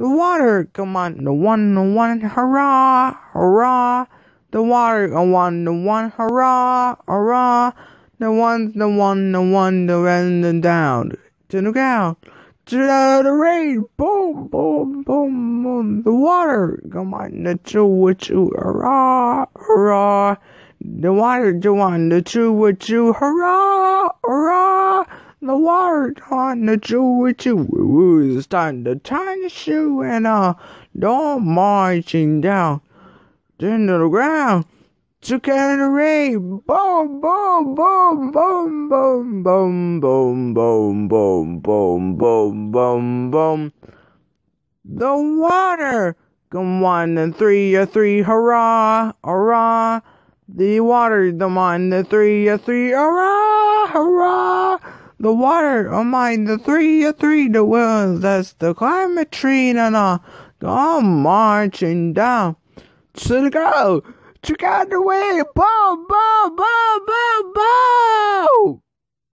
The water, come on, the one, the one, hurrah, hurrah. The water, the one, the one, hurrah, hurrah. The one, the one, the one, the one, the down. To the ground, to the, the rain, boom, boom, boom, boom. The water, come on, the two, with two, hurrah, hurrah. The water, the one, the two, with two, hurrah, hurrah the water on the jewelry too. It's time to tiny shoe and uh, don't marching down to the ground. To Canary, boom, boom, boom, boom, boom, boom, boom, boom, boom, boom, boom, boom, boom. The water, come one and three, a three, hurrah, hurrah. The water, the one, the three, a three, hurrah, hurrah the water of oh mine, the three, of three, the winds, that's the climate tree, and all, go marching down to the go, to get away, way, boom, boom, boom, boom.